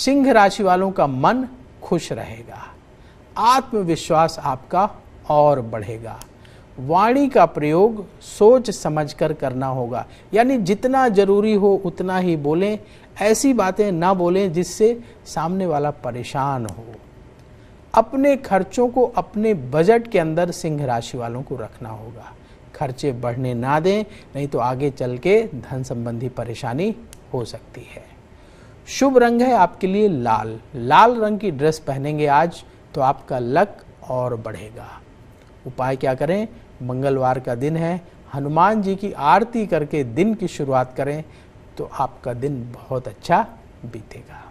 सिंह राशि वालों का मन खुश रहेगा आत्मविश्वास आपका और बढ़ेगा वाणी का प्रयोग सोच समझकर करना होगा यानी जितना जरूरी हो उतना ही बोलें ऐसी बातें ना बोलें जिससे सामने वाला परेशान हो अपने खर्चों को अपने बजट के अंदर सिंह राशि वालों को रखना होगा खर्चे बढ़ने ना दें नहीं तो आगे चल के धन संबंधी परेशानी हो सकती है शुभ रंग है आपके लिए लाल लाल रंग की ड्रेस पहनेंगे आज तो आपका लक और बढ़ेगा उपाय क्या करें मंगलवार का दिन है हनुमान जी की आरती करके दिन की शुरुआत करें तो आपका दिन बहुत अच्छा बीतेगा